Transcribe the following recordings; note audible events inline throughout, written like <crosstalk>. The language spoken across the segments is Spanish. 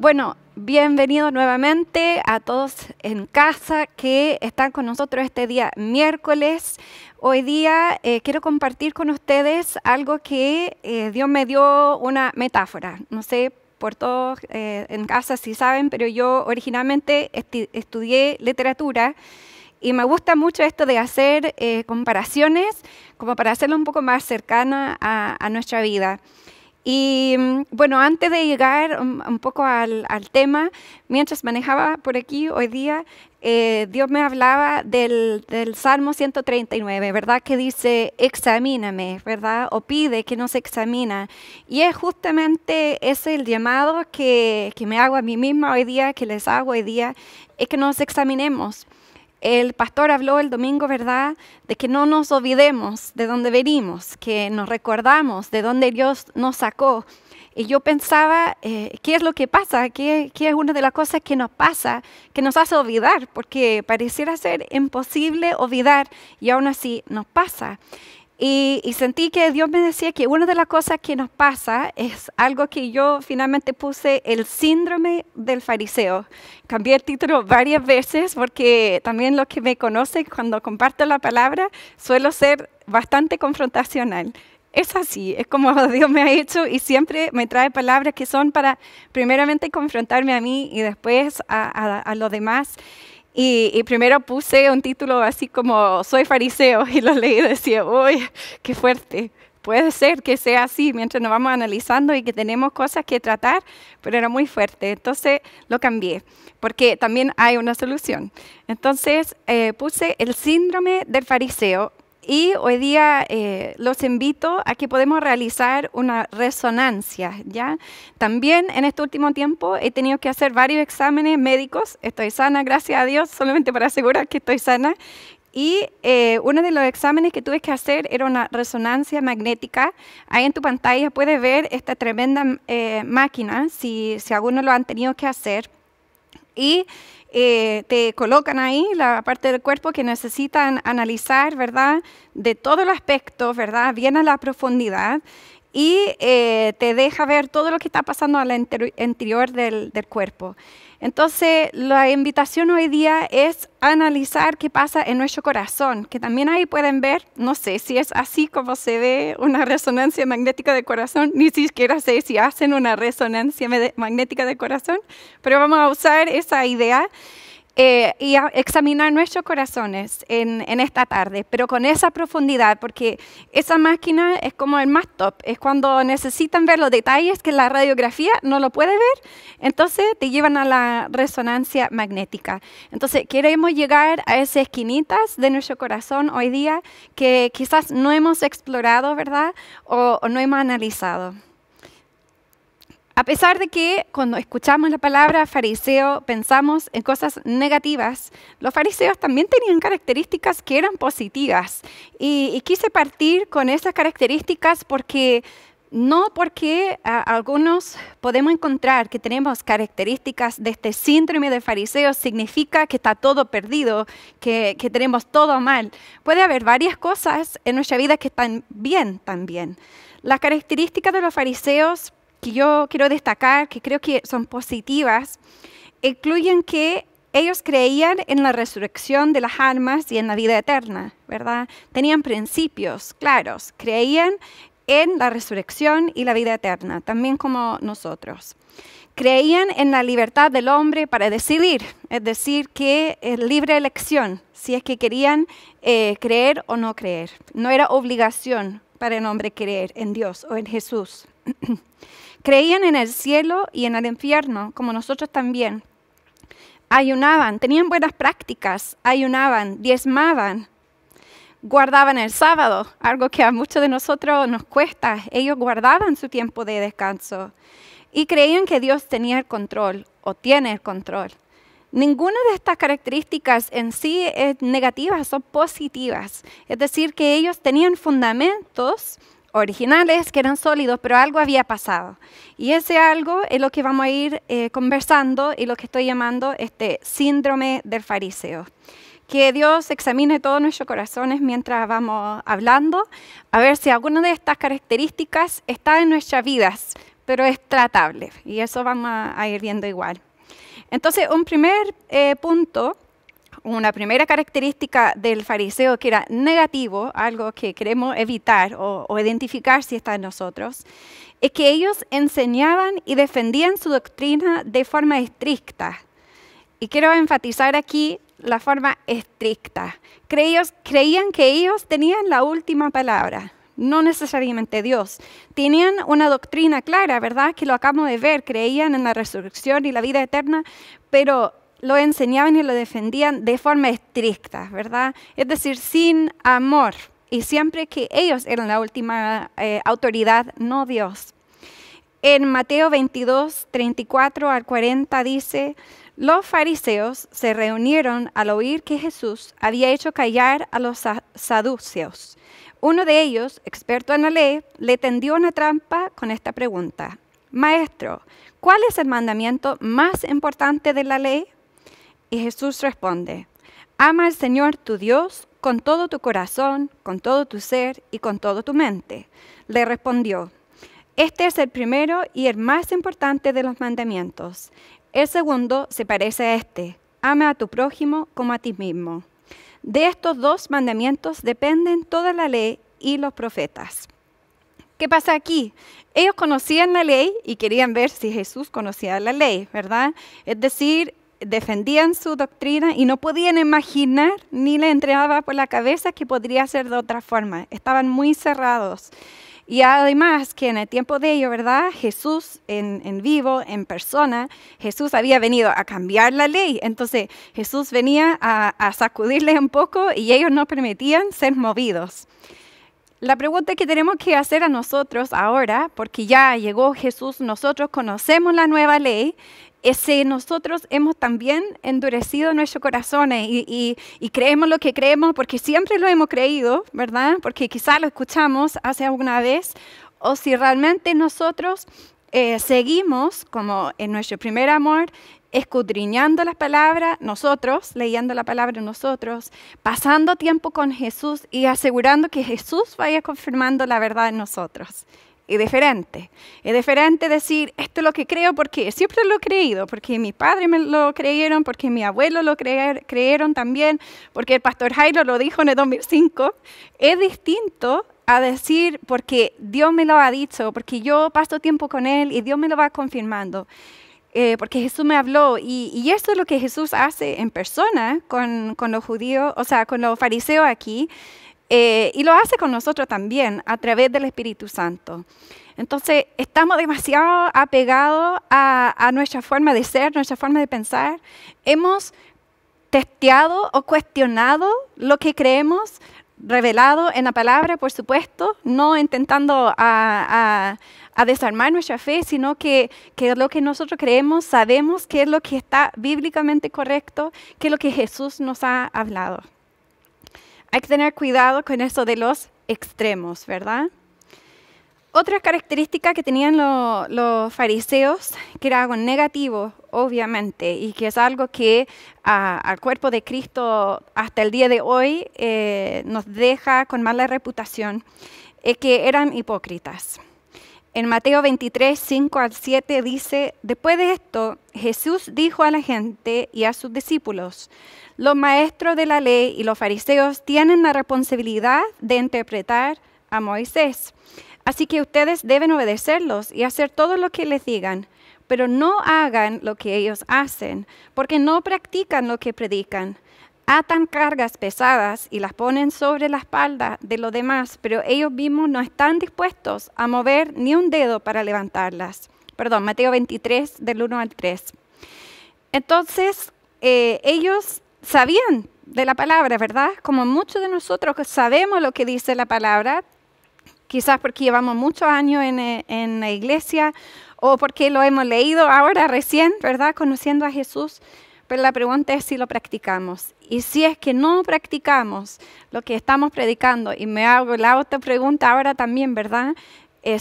Bueno, bienvenidos nuevamente a todos en casa que están con nosotros este día miércoles. Hoy día eh, quiero compartir con ustedes algo que eh, Dios me dio una metáfora. No sé por todos eh, en casa si saben, pero yo originalmente estudié literatura y me gusta mucho esto de hacer comparaciones como para hacerlo un poco más cercana a nuestra vida. Y mm, bueno, antes de llegar mm, un, poco al, tema, mientras manejaba por aquí hoy día, eh, Dios me hablaba del, Salmo 139, ¿verdad? Que dice, examíname, ¿verdad? O pide que nos examina. Y es justamente ese el llamado que, que me hago a mí misma hoy día, que les hago hoy día, es que nos examinemos el pastor habló el domingo, ¿verdad?, de que no nos olvidemos de dónde venimos, que nos recordamos de dónde Dios nos sacó. Y yo pensaba, eh, ¿qué es lo que pasa? ¿Qué, ¿Qué, es una de las cosas que nos pasa, que nos hace olvidar? Porque pareciera ser imposible olvidar y aún así nos pasa. Y, sentí que Dios me decía que una de las cosas que nos pasa es algo que yo finalmente puse el síndrome del fariseo. Cambié el título varias veces porque también los que me conocen cuando comparto la palabra suelo ser bastante confrontacional. Es así, es como <laughs> Dios me ha hecho y siempre me trae palabras que son para primeramente confrontarme a mí y después a, a los demás. Y, primero puse un título así como Soy fariseo <laughs> y lo leí y decía, uy, qué fuerte. Puede ser que sea así mientras nos vamos analizando y que tenemos cosas que tratar, pero era muy fuerte. Entonces lo cambié, porque también hay una solución. Entonces eh, puse el síndrome del fariseo y hoy día eh, los invito a que podemos realizar una resonancia, ¿ya? También en este último tiempo he tenido que hacer varios exámenes médicos. Estoy sana, gracias a Dios, solamente para asegurar que estoy sana. Y eh, uno de los exámenes que tuve que hacer era una resonancia magnética. Ahí en tu pantalla puedes ver esta tremenda eh, máquina, si, si algunos lo han tenido que hacer. Y eh, te colocan ahí la parte del cuerpo que necesitan analizar, ¿verdad? De todo el aspecto, ¿verdad? Bien a la profundidad y eh, te deja ver todo lo que está pasando al interior del cuerpo. Entonces, la invitación hoy día es analizar qué pasa en nuestro corazón, que también ahí pueden ver, no sé si es así como se ve una resonancia magnética de corazón, ni siquiera sé si hacen una resonancia magnética de corazón, pero vamos a usar esa idea eh, y examinar nuestros corazones en, esta tarde, pero con esa profundidad, porque esa máquina es como el más top, es cuando necesitan ver los detalles que la radiografía no lo puede ver, entonces te llevan a la resonancia magnética. Entonces queremos llegar a esas esquinitas de nuestro corazón hoy día que quizás no hemos explorado, ¿verdad? o no hemos analizado. A pesar de que cuando escuchamos la palabra fariseo pensamos en cosas negativas, los fariseos también tenían características que eran positivas. Y, quise partir con esas características porque no porque algunos podemos encontrar que tenemos características de este síndrome de fariseo significa que está todo perdido, que, que tenemos todo mal. Puede haber varias cosas en nuestra vida que están bien también. Las características de los fariseos que yo quiero destacar, que creo que son positivas, incluyen que ellos creían en la resurrección de las almas y en la vida eterna, ¿verdad? Tenían principios claros, creían en la resurrección y la vida eterna, también como nosotros. Creían en la libertad del hombre para decidir, es decir, que es libre elección, si es que querían eh, creer o no creer. No era obligación para el hombre creer en Dios o en Jesús. <clears throat> Creían en el cielo y en el infierno, como nosotros también. Ayunaban, tenían buenas prácticas, ayunaban, diezmaban, guardaban el sábado, algo que a muchos de nosotros nos cuesta. Ellos guardaban su tiempo de descanso y creían que Dios tenía el control o tiene el control. Ninguna de estas características en sí es negativa, son positivas. Es decir, que ellos tenían fundamentos originales, que eran sólidos, pero algo había pasado. Y ese algo es lo que vamos a ir eh, conversando y lo que estoy llamando este síndrome del fariseo. Que Dios examine todos nuestros corazones mientras vamos hablando, a ver si alguna de estas características está en nuestras vidas, pero es tratable. Y eso vamos a ir viendo igual. Entonces, un primer eh, punto una primera característica del fariseo que era negativo, algo que queremos evitar o, identificar si está en nosotros, es que ellos enseñaban y defendían su doctrina de forma estricta. Y quiero enfatizar aquí la forma estricta. creían que ellos tenían la última palabra no necesariamente Dios. Tenían una doctrina clara, ¿verdad? Que lo acabo de ver, creían en la resurrección y la vida eterna, pero lo enseñaban y lo defendían de forma estricta, ¿verdad? Es decir, sin amor. Y siempre que ellos eran la última eh, autoridad, no Dios. En Mateo 22, 34 al 40 dice, los fariseos se reunieron al oír que Jesús había hecho callar a los saduceos. Uno de ellos, experto en la ley, le tendió una trampa con esta pregunta. Maestro, ¿cuál es el mandamiento más importante de la ley? Y Jesús responde, ama al Señor tu Dios con todo tu corazón, con todo tu ser y con toda tu mente. Le respondió, este es el primero y el más importante de los mandamientos. El segundo se parece a este, ama a tu prójimo como a ti mismo. De estos dos mandamientos dependen toda la ley y los profetas. ¿Qué pasa aquí? Ellos conocían la ley y querían ver si Jesús conocía la ley, ¿verdad? Es decir, defendían su doctrina y no podían imaginar ni le entregaba por la cabeza que podría ser de otra forma. Estaban muy cerrados. Y además que en el tiempo de ello, ¿verdad? Jesús en, vivo, en persona, Jesús había venido a cambiar la ley. Entonces Jesús venía a, a sacudirles un poco y ellos no permitían ser movidos. La pregunta que tenemos que hacer a nosotros ahora, porque ya llegó Jesús, nosotros conocemos la nueva ley si nosotros hemos también endurecido nuestros corazones y, creemos lo que creemos porque siempre lo hemos creído, ¿verdad? Porque quizá lo escuchamos hace alguna vez, o si realmente nosotros eh, seguimos, como en nuestro primer amor, escudriñando las palabras, nosotros, leyendo la palabra nosotros, pasando tiempo con Jesús y asegurando que Jesús vaya confirmando la verdad en nosotros es diferente. Es diferente decir, esto es lo que creo porque siempre lo he creído, porque mi padre me lo creyeron, porque mi abuelo lo creyeron también, porque el pastor Jairo lo dijo en el 2005. Es distinto a decir porque Dios me lo ha dicho, porque yo paso tiempo con Él y Dios me lo va confirmando. Eh, porque Jesús me habló y, esto eso es lo que Jesús hace en persona con, con los judíos, o sea, con los fariseos aquí. Eh, y lo hace con nosotros también a través del Espíritu Santo. Entonces, estamos demasiado apegados a, nuestra forma de ser, nuestra forma de pensar. Hemos testeado o cuestionado lo que creemos, revelado en la palabra, por supuesto, no intentando a, desarmar nuestra fe, sino que, lo que nosotros creemos, sabemos que es lo que está bíblicamente correcto, que es lo que Jesús nos ha hablado. Hay que tener cuidado con eso de los extremos, ¿verdad? Otra característica que tenían los fariseos, que era algo negativo, obviamente, y que es algo que ah, al cuerpo de Cristo hasta el día de hoy eh, nos deja con mala reputación, es que eran hipócritas. En Mateo 23, 5 al 7 dice, después de esto, Jesús dijo a la gente y a sus discípulos, los maestros de la ley y los fariseos tienen la responsabilidad de interpretar a Moisés. Así que ustedes deben obedecerlos y hacer todo lo que les digan, pero no hagan lo que ellos hacen, porque no practican lo que predican atan cargas pesadas y las ponen sobre la espalda de los demás, pero ellos mismos no están dispuestos a mover ni un dedo para levantarlas. Perdón, Mateo 23, del 1 al 3. Entonces, eh, ellos sabían de la palabra, ¿verdad? Como muchos de nosotros sabemos lo que dice la palabra, quizás porque llevamos muchos años en, eh, en la iglesia o porque lo hemos leído ahora recién, ¿verdad? Conociendo a Jesús pero la pregunta es si lo practicamos. Y si es que no practicamos lo que estamos predicando, y me hago la otra pregunta ahora también, ¿verdad?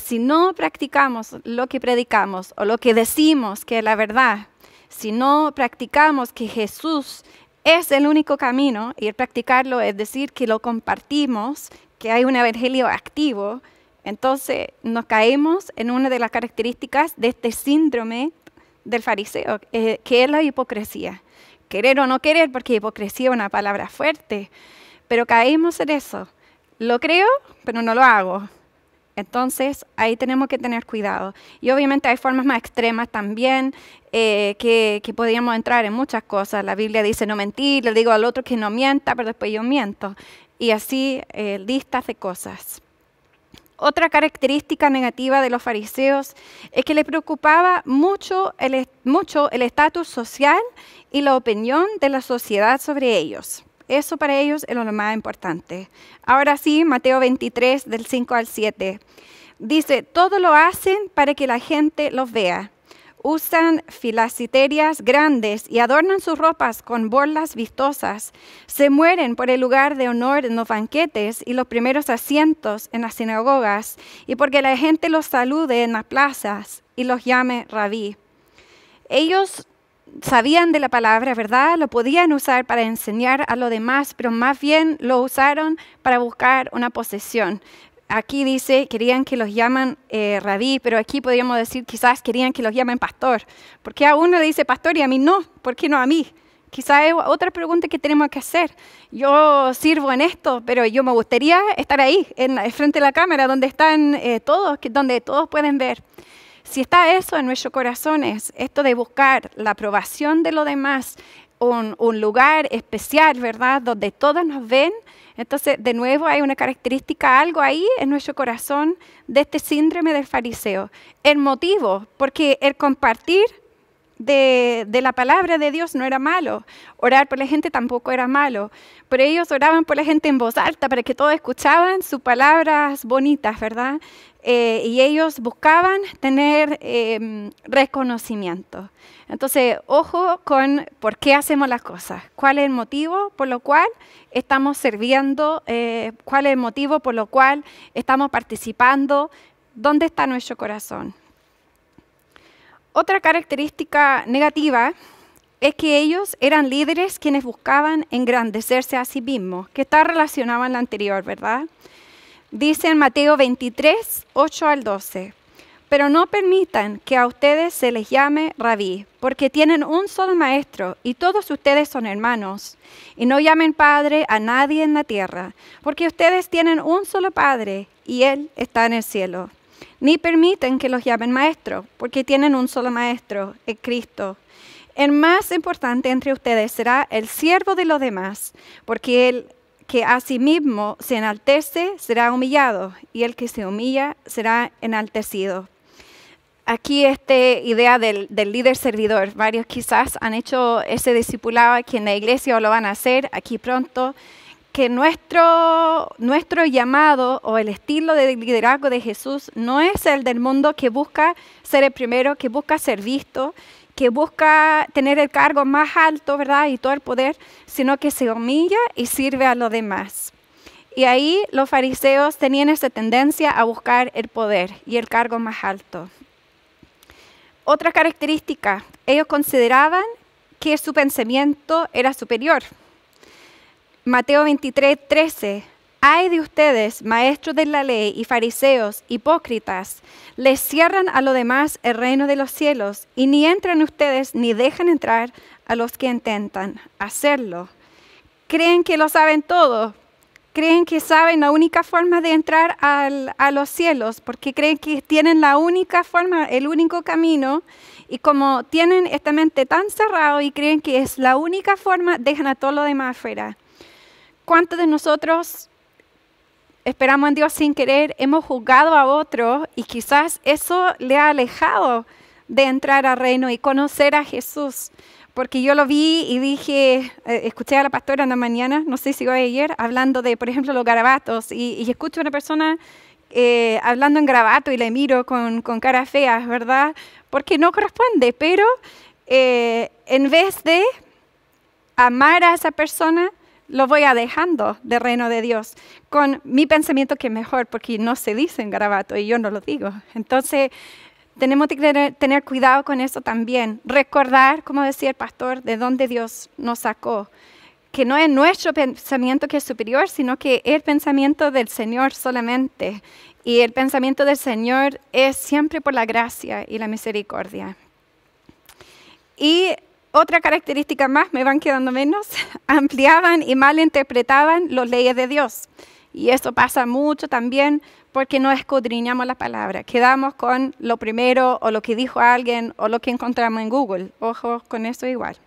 si no practicamos lo que predicamos o lo que decimos que es la verdad, si no practicamos que Jesús es el único camino, y el practicarlo es decir que lo compartimos, que hay un evangelio activo, entonces nos caemos en una de las características de este síndrome del fariseo, eh, que es la hipocresía. Querer o no querer, porque hipocresía es una palabra fuerte, pero caemos en eso. Lo creo, pero no lo hago. Entonces, ahí tenemos que tener cuidado. Y obviamente hay formas más extremas también eh, que, que podríamos entrar en muchas cosas. La Biblia dice no mentir, le digo al otro que no mienta, pero después yo miento. Y así eh, listas de cosas otra característica negativa de los fariseos es que les preocupaba mucho el, mucho el estatus social y la opinión de la sociedad sobre ellos. Eso para ellos es lo más importante. Ahora sí, Mateo 23, del 5 al 7. Dice, todo lo hacen para que la gente los vea usan filaciterias grandes y adornan sus ropas con bolas vistosas. Se mueren por el lugar de honor en los banquetes y los primeros asientos en las sinagogas, y porque la gente los salude en las plazas y los llame rabí. Ellos sabían de la palabra, ¿verdad? Lo podían usar para enseñar a los demás, pero más bien lo usaron para buscar una posesión aquí dice, querían que los llaman eh, rabí, pero aquí podríamos decir quizás querían que los llamen pastor. Porque a uno le dice pastor y a mí no? ¿Por qué no a mí? Quizás es otra pregunta que tenemos que hacer. Yo sirvo en esto, pero yo me gustaría estar ahí, en, frente a la cámara, donde están eh, todos, donde todos pueden ver. Si está eso en nuestros corazones, esto de buscar la aprobación de los demás, un lugar especial, ¿verdad?, donde todos nos ven, entonces, de nuevo, hay una característica, algo ahí en nuestro corazón de este síndrome del fariseo. El motivo, porque el compartir de, la palabra de Dios no era malo, orar por la gente tampoco era malo, pero ellos oraban por la gente en voz alta para que todos escuchaban sus palabras bonitas, ¿verdad? Eh, y ellos buscaban tener em, reconocimiento. Entonces, ojo con por qué hacemos las cosas, cuál es el motivo por lo cual estamos sirviendo, eh, cuál es el motivo por lo cual estamos participando, dónde está nuestro corazón. Otra característica negativa es que ellos eran líderes quienes buscaban engrandecerse a sí mismos, que está relacionado con la anterior, ¿verdad? Dice en Mateo 23, 8 al 12, pero no permitan que a ustedes se les llame rabí, porque tienen un solo maestro y todos ustedes son hermanos. Y no llamen padre a nadie en la tierra, porque ustedes tienen un solo padre y él está en el cielo ni permiten que los llamen maestros, porque tienen un solo maestro, el Cristo. El más importante entre ustedes será el siervo de los demás, porque el que a sí mismo se enaltece será humillado, y el que se humilla será enaltecido. Aquí esta idea del, del, líder servidor. Varios quizás han hecho ese discipulado aquí en la iglesia o lo van a hacer aquí pronto que nuestro, nuestro llamado o el estilo de liderazgo de Jesús no es el del mundo que busca ser el primero, que busca ser visto, que busca tener el cargo más alto, ¿verdad? Y todo el poder, sino que se humilla y sirve a los demás. Y ahí los fariseos tenían esa tendencia a buscar el poder y el cargo más alto. Otra característica, ellos consideraban que su pensamiento era superior, Mateo 23, 13. Ay de ustedes, maestros de la ley y fariseos, hipócritas, les cierran a lo demás el reino de los cielos, y ni entran ustedes ni dejan entrar a los que intentan hacerlo. Creen que lo saben todo, creen que saben la única forma de entrar a los cielos, porque creen que tienen la única forma, el único camino, y como tienen esta mente tan cerrada y creen que es la única forma, dejan a todo lo demás fuera. ¿Cuántos de nosotros esperamos en Dios sin querer? Hemos juzgado a otros y quizás eso le ha alejado de entrar al reino y conocer a Jesús. Porque yo lo vi y dije, eh, escuché a la pastora en mañana, no sé si fue ayer, hablando de, por ejemplo, los garabatos. Y, escucho a una persona eh, hablando en garabato y le miro con, cara fea, ¿verdad? Porque no corresponde. Pero eh, en vez de amar a esa persona, lo voy a dejando del reino de Dios con mi pensamiento que es mejor, porque no se dice en garabato y yo no lo digo. Entonces, tenemos que tener, cuidado con eso también. Recordar, como decía el pastor, de dónde Dios nos sacó. Que no es nuestro pensamiento que es superior, sino que el pensamiento del Señor solamente. Y el pensamiento del Señor es siempre por la gracia y la misericordia. Y otra característica más, me van quedando menos, <laughs> ampliaban y malinterpretaban las leyes de Dios. Y eso pasa mucho también porque no escudriñamos la palabra, quedamos con lo primero o lo que dijo alguien o lo que encontramos en Google. Ojo con eso igual.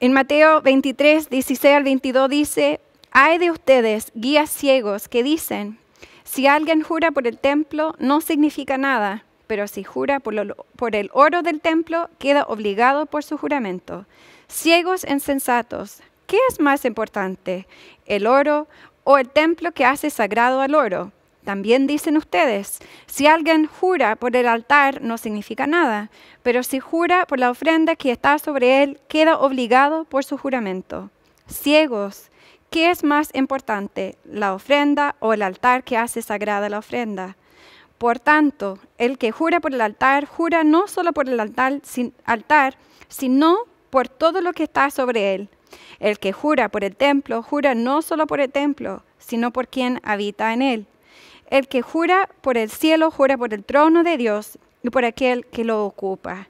En Mateo 23, 16 al 22 dice, hay de ustedes guías ciegos que dicen, si alguien jura por el templo, no significa nada, pero si jura por, el oro del templo, queda obligado por su juramento. Ciegos e insensatos, ¿qué es más importante, el oro o el templo que hace sagrado al oro? También dicen ustedes, si alguien jura por el altar no significa nada, pero si jura por la ofrenda que está sobre él, queda obligado por su juramento. Ciegos, ¿qué es más importante, la ofrenda o el altar que hace sagrada la ofrenda? Por tanto, el que jura por el altar, jura no solo por el altar, sino por todo lo que está sobre él. El que jura por el templo, jura no solo por el templo, sino por quien habita en él. El que jura por el cielo, jura por el trono de Dios y por aquel que lo ocupa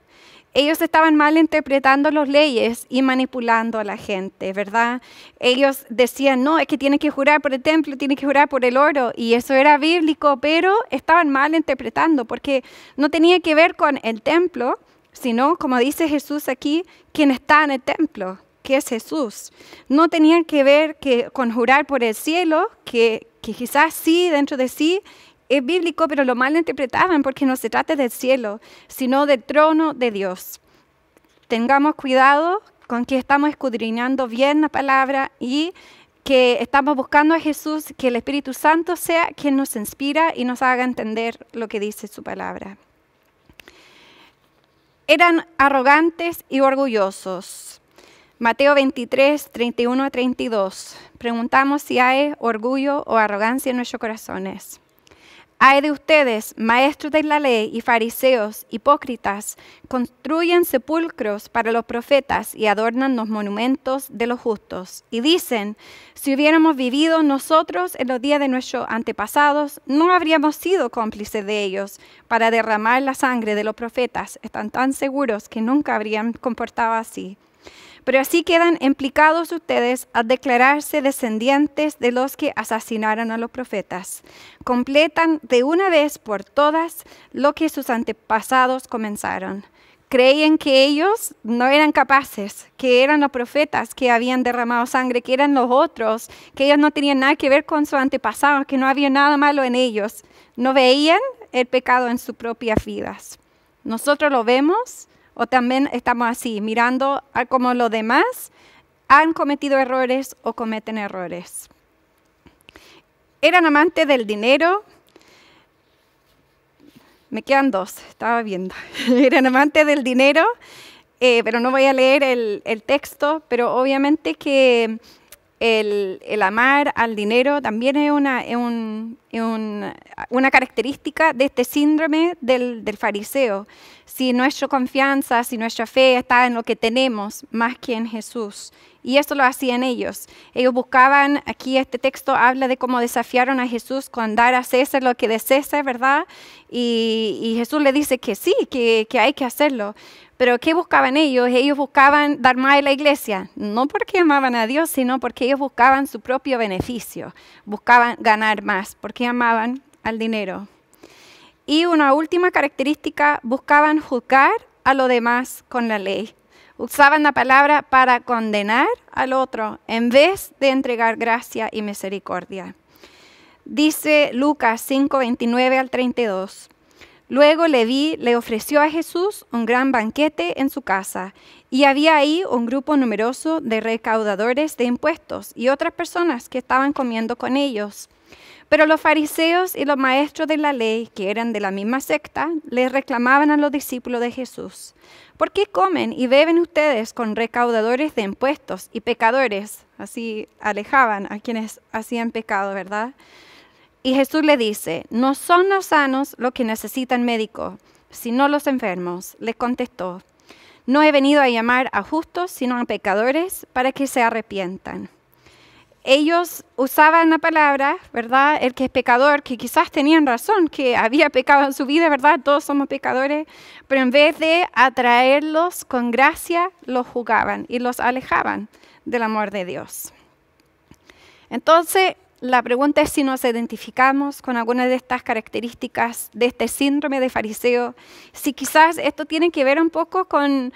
ellos estaban mal interpretando las leyes y manipulando a la gente, ¿verdad? Ellos decían, no, es que tiene que jurar por el templo, tiene que jurar por el oro, y eso era bíblico, pero estaban mal interpretando porque no tenía que ver con el templo, sino, como dice Jesús aquí, quien está en el templo, que es Jesús. No tenía que ver que, con jurar por el cielo, que, que quizás sí, dentro de sí, es bíblico, pero lo mal interpretaban porque no se trata del cielo, sino del trono de Dios. Tengamos cuidado con que estamos escudriñando bien la palabra y que estamos buscando a Jesús, que el Espíritu Santo sea quien nos inspira y nos haga entender lo que dice su palabra. Eran arrogantes y orgullosos. Mateo 23, 31 a 32. Preguntamos si hay orgullo o arrogancia en nuestros corazones. Hay de ustedes, maestros de la ley y fariseos, hipócritas, construyen sepulcros para los profetas y adornan los monumentos de los justos. Y dicen, si hubiéramos vivido nosotros en los días de nuestros antepasados, no habríamos sido cómplices de ellos para derramar la sangre de los profetas. Están tan seguros que nunca habrían comportado así. Pero así quedan implicados ustedes a declararse descendientes de los que asesinaron a los profetas. Completan de una vez por todas lo que sus antepasados comenzaron. Creen que ellos no eran capaces, que eran los profetas que habían derramado sangre, que eran los otros, que ellos no tenían nada que ver con sus antepasados, que no había nada malo en ellos. No veían el pecado en sus propias vidas. Nosotros lo vemos, o también estamos así, mirando a cómo los demás han cometido errores o cometen errores. Eran amantes del dinero. Me quedan dos, estaba viendo. <laughs> Eran amantes del dinero, eh, pero no voy a leer el texto, pero obviamente que el, amar al dinero también es una, una característica de este síndrome del, fariseo. Si nuestra confianza, si nuestra fe está en lo que tenemos más que en Jesús. Y eso lo hacían ellos. Ellos buscaban, aquí este texto habla de cómo desafiaron a Jesús con dar a César lo que de César, ¿verdad? Y, Jesús le dice que sí, que, que hay que hacerlo pero ¿qué buscaban ellos? Ellos buscaban dar más a la iglesia, no porque amaban a Dios, sino porque ellos buscaban su propio beneficio, buscaban ganar más, porque amaban al dinero. Y una última característica, buscaban juzgar a los demás con la ley. Usaban la palabra para condenar al otro en vez de entregar gracia y misericordia. Dice Lucas 5, 29 al 32. Luego Leví le ofreció a Jesús un gran banquete en su casa, y había ahí un grupo numeroso de recaudadores de impuestos y otras personas que estaban comiendo con ellos. Pero los fariseos y los maestros de la ley, que eran de la misma secta, les reclamaban a los discípulos de Jesús, ¿por qué comen y beben ustedes con recaudadores de impuestos y pecadores? Así alejaban a quienes hacían pecado, ¿verdad? Y Jesús le dice, no son los sanos los que necesitan médico, sino los enfermos. Les contestó, no he venido a llamar a justos, sino a pecadores, para que se arrepientan. Ellos usaban la palabra, ¿verdad? El que es pecador, que quizás tenían razón, que había pecado en su vida, ¿verdad? Todos somos pecadores, pero en vez de atraerlos con gracia, los jugaban y los alejaban del amor de Dios. Entonces, la pregunta es si nos identificamos con alguna de estas características de este síndrome de fariseo, si quizás esto tiene que ver un poco con,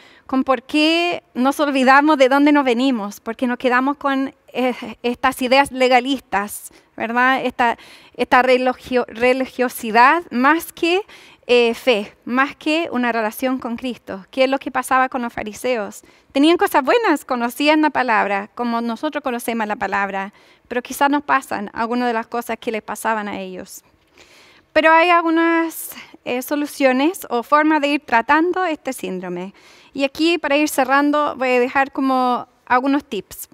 por qué nos olvidamos de dónde nos venimos, porque nos quedamos con eh, estas ideas legalistas, ¿verdad? Esta, esta religiosidad más que eh, fe, más que una relación con Cristo, que es lo que pasaba con los fariseos. Tenían cosas buenas, conocían la palabra, como nosotros conocemos la palabra, pero quizás nos pasan algunas de las cosas que les pasaban a ellos. Pero hay algunas eh, soluciones o formas de ir tratando este síndrome. Y aquí para ir cerrando voy a dejar como algunos tips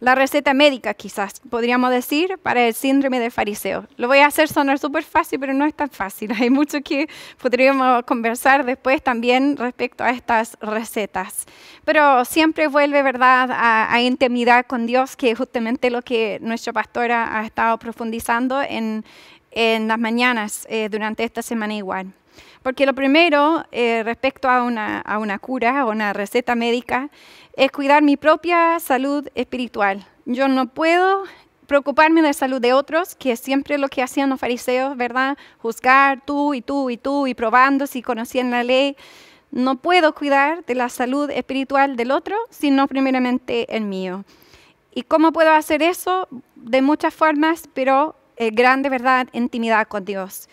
la receta médica quizás, podríamos decir, para el síndrome de fariseo. Lo voy a hacer sonar súper fácil, pero no es tan fácil. <laughs> Hay mucho que podríamos conversar después también respecto a estas recetas. Pero siempre vuelve, ¿verdad?, a, intimidad con Dios, que es justamente lo que nuestra pastora ha estado profundizando en, las mañanas eh, durante esta semana igual. Porque lo primero eh, respecto a una, cura o una receta médica es cuidar mi propia salud espiritual. Yo no puedo preocuparme de la salud de otros, que es siempre lo que hacían los fariseos, ¿verdad? Juzgar tú y tú y tú y probando si conocían la ley. No puedo cuidar de la salud espiritual del otro, sino primeramente el mío. ¿Y cómo puedo hacer eso? De muchas formas, pero eh, grande verdad, intimidad con Dios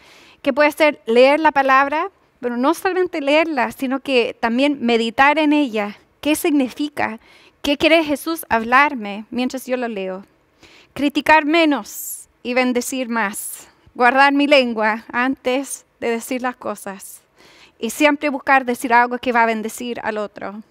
que puede ser leer la palabra, pero no solamente leerla, sino que también meditar en ella. ¿Qué significa? ¿Qué quiere Jesús hablarme mientras yo lo leo? Criticar menos y bendecir más. Guardar mi lengua antes de decir las cosas. Y siempre buscar decir algo que va a bendecir al otro.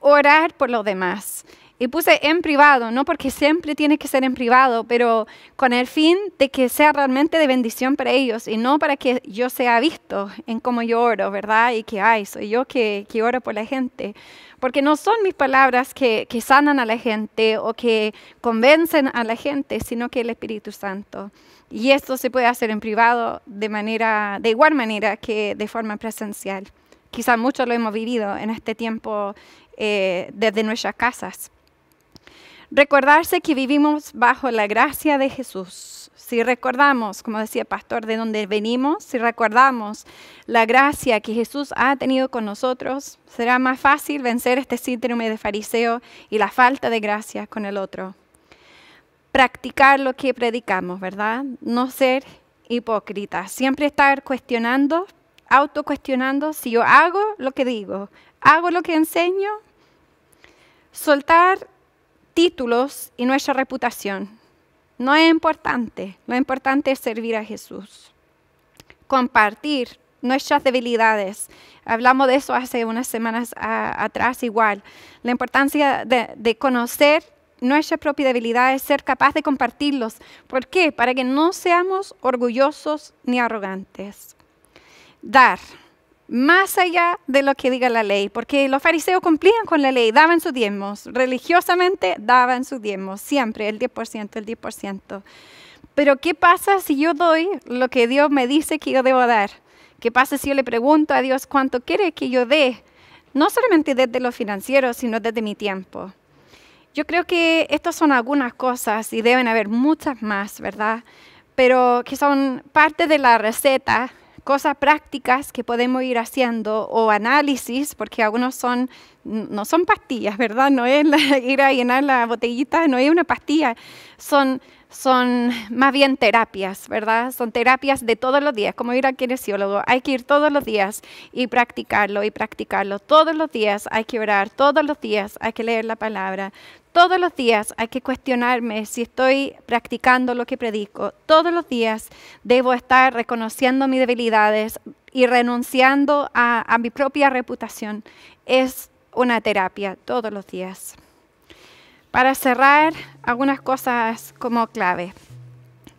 Orar por lo demás y puse en privado, no porque siempre tiene que ser en privado, pero con el fin de que sea realmente de bendición para ellos y no para que yo sea visto en cómo yo oro, ¿verdad? Y que, ay, soy yo que, oro por la gente. Porque no son mis palabras que, sanan a la gente o que convencen a la gente, sino que el Espíritu Santo. Y esto se puede hacer en privado de, manera, de igual manera que de forma presencial. Quizá muchos lo hemos vivido en este tiempo eh, desde nuestras casas. Recordarse que vivimos bajo la gracia de Jesús. Si recordamos, como decía el pastor, de dónde venimos, si recordamos la gracia que Jesús ha tenido con nosotros, será más fácil vencer este síndrome de fariseo y la falta de gracia con el otro. Practicar lo que predicamos, ¿verdad? No ser hipócrita Siempre estar cuestionando, autocuestionando si yo hago lo que digo, hago lo que enseño. Soltar títulos y nuestra reputación. No es importante, lo importante es servir a Jesús. Compartir nuestras debilidades. Hablamos de eso hace unas semanas atrás igual. La importancia de, de conocer nuestras propias debilidades, ser capaz de compartirlos. ¿Por qué? Para que no seamos orgullosos ni arrogantes. Dar más allá de lo que diga la ley, porque los fariseos cumplían con la ley, daban sus diezmos, religiosamente daban sus diezmos, siempre el 10%, el 10%. Pero ¿qué pasa si yo doy lo que Dios me dice que yo debo dar? ¿Qué pasa si yo le pregunto a Dios cuánto quiere que yo dé? No solamente desde lo financiero, sino desde mi tiempo. Yo creo que estas son algunas cosas y deben haber muchas más, ¿verdad? Pero que son parte de la receta cosas prácticas que podemos ir haciendo o análisis, porque algunos son, no son pastillas, ¿verdad? No es <laughs> ir a llenar la botellita, no es una pastilla, son, son más bien terapias, ¿verdad? Son terapias de todos los días, como ir al kinesiólogo, hay que ir todos los días y practicarlo y practicarlo todos los días, hay que orar todos los días, hay que leer la palabra, todos los días hay que cuestionarme si estoy practicando lo que predico. Todos los días debo estar reconociendo mis debilidades y renunciando a, mi propia reputación. Es una terapia todos los días. Para cerrar, algunas cosas como clave.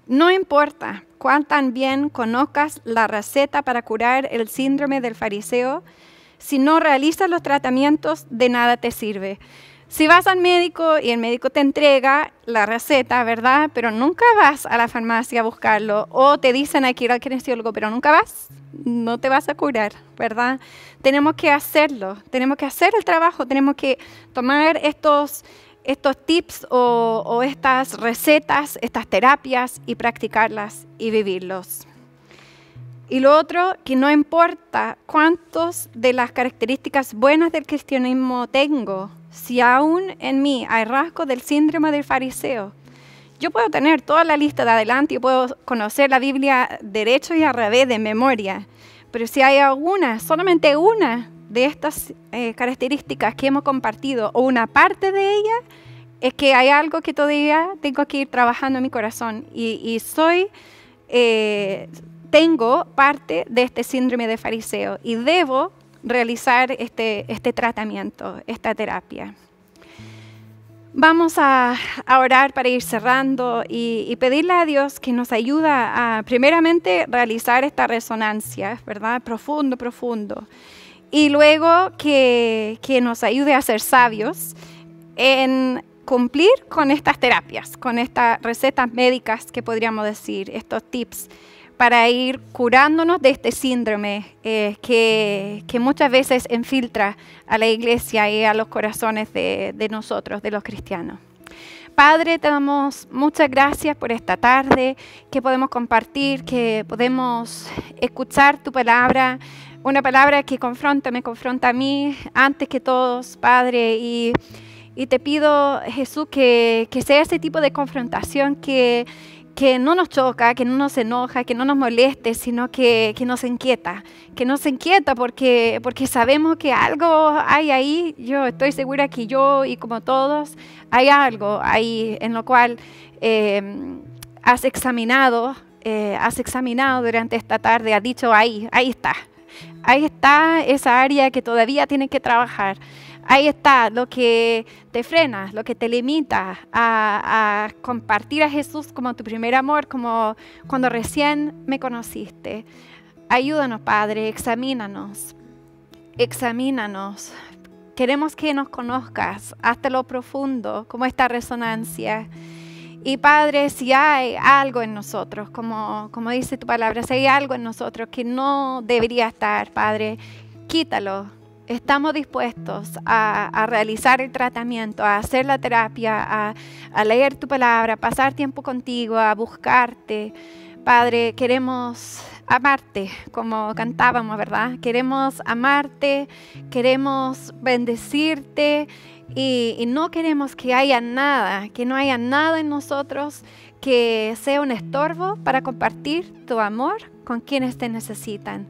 No importa cuán tan bien conozcas la receta para curar el síndrome del fariseo, si no realizas los tratamientos, de nada te sirve. Si vas al médico y el médico te entrega la receta, ¿verdad? Pero nunca vas a la farmacia a buscarlo. O te dicen hay que ir al kinesiólogo, pero nunca vas. No te vas a curar, ¿verdad? Tenemos que hacerlo. Tenemos que hacer el trabajo. Tenemos que tomar estos, estos tips o estas recetas, estas terapias y practicarlas y vivirlos. Y lo otro, que no importa cuántas de las características buenas del cristianismo tengo, si aún en mí hay rasgos del síndrome del fariseo, yo puedo tener toda la lista de adelante y puedo conocer la Biblia derecho y al revés de memoria, pero si hay alguna, solamente una de estas eh, características que hemos compartido o una parte de ella, es que hay algo que todavía tengo que ir trabajando en mi corazón y, soy... Eh, tengo parte de este síndrome de fariseo y debo realizar este, este tratamiento, esta terapia. Vamos a, orar para ir cerrando y, y, pedirle a Dios que nos ayuda a primeramente realizar esta resonancia, ¿verdad? Profundo, profundo. Y luego que, que nos ayude a ser sabios en cumplir con estas terapias, con estas recetas médicas que podríamos decir, estos tips para ir curándonos de este síndrome eh, que, muchas veces infiltra a la iglesia y a los corazones de, nosotros, de los cristianos. Padre, te damos muchas gracias por esta tarde, que podemos compartir, que podemos escuchar tu palabra, una palabra que confronta, me confronta a mí antes que todos, Padre, y, te pido, Jesús, que sea ese tipo de confrontación que que no nos choca, que no nos enoja, que no nos moleste, sino que, nos inquieta, que nos inquieta porque, porque sabemos que algo hay ahí, yo estoy segura que yo y como todos, hay algo ahí en lo cual em, has examinado, eh, has examinado durante esta tarde, has dicho ahí, ahí está, ahí está esa área que todavía tiene que trabajar. Ahí está lo que te frena, lo que te limita a, compartir a Jesús como tu primer amor, como cuando recién me conociste. Ayúdanos, Padre, examínanos, examínanos. Queremos que nos conozcas hasta lo profundo, como esta resonancia. Y Padre, si hay algo en nosotros, como, como dice tu palabra, si hay algo en nosotros que no debería estar, Padre, quítalo, estamos dispuestos a, realizar el tratamiento, a hacer la terapia, a, leer tu palabra, a pasar tiempo contigo, a buscarte. Padre, queremos amarte, como cantábamos, ¿verdad? Queremos amarte, queremos bendecirte y, y, no queremos que haya nada, que no haya nada en nosotros que sea un estorbo para compartir tu amor con quienes te necesitan.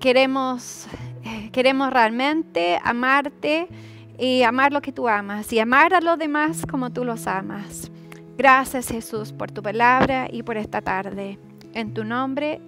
Queremos, eh, queremos realmente amarte y amar lo que tú amas y amar a los demás como tú los amas. Gracias Jesús por tu palabra y por esta tarde. En tu nombre.